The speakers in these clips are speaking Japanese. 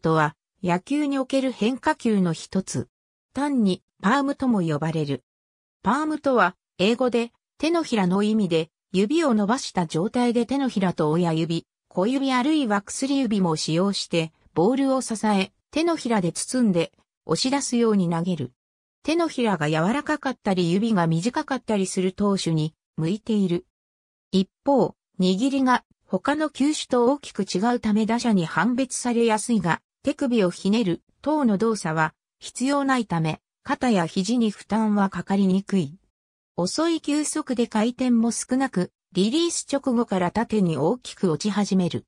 とは、野球における変化球の一つ。単に、パームとも呼ばれる。パームとは、英語で、手のひらの意味で、指を伸ばした状態で手のひらと親指、小指あるいは薬指も使用して、ボールを支え、手のひらで包んで、押し出すように投げる。手のひらが柔らかかったり指が短かったりする投手に向いている。一方、握りが他の球種と大きく違うため打者に判別されやすいが、手首をひねる等の動作は必要ないため、肩や肘に負担はかかりにくい。遅い球速で回転も少なく、リリース直後から縦に大きく落ち始める。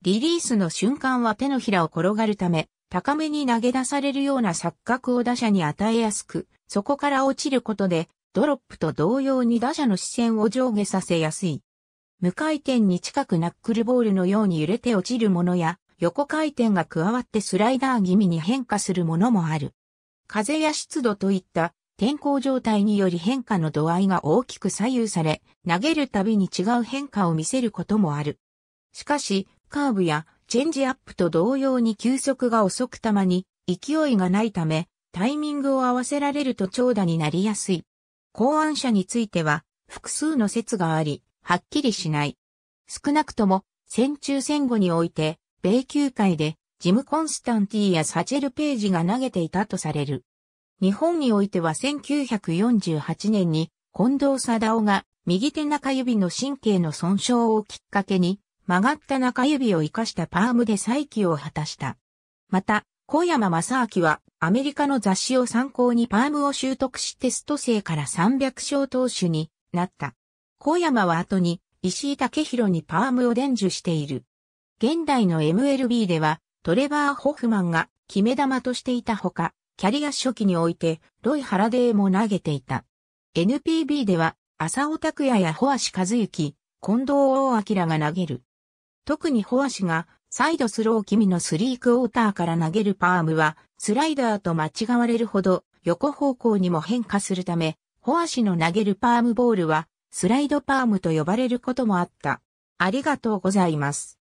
リリースの瞬間は手のひらを転がるため、高めに投げ出されるような錯覚を打者に与えやすく、そこから落ちることで、ドロップと同様に打者の視線を上下させやすい。無回転に近くナックルボールのように揺れて落ちるものや、横回転が加わってスライダー気味に変化するものもある。風や湿度といった天候状態により変化の度合いが大きく左右され、投げるたびに違う変化を見せることもある。しかし、カーブやチェンジアップと同様に急速が遅くたまに勢いがないため、タイミングを合わせられると長打になりやすい。考案者については複数の説があり、はっきりしない。少なくとも戦中戦後において米球界で、ジム・コンスタンティーやサチェル・ページが投げていたとされる。日本においては1948年に、近藤貞夫が右手中指の神経の損傷をきっかけに、曲がった中指を活かしたパームで再起を果たした。また、小山正明はアメリカの雑誌を参考にパームを習得しテスト生から300勝投手になった。小山は後に石井武宏にパームを伝授している。現代の MLB では、トレバー・ホフマンが決め球としていたほか、キャリア初期において、ロイ・ハラデーも投げていた。NPB では、浅尾拓也やホアシ和幸、近藤大明が投げる。特にホアシが、サイドスロー気味のスリークォーターから投げるパームは、スライダーと間違われるほど、横方向にも変化するため、ホアシの投げるパームボールは、スライドパームと呼ばれることもあった。ありがとうございます。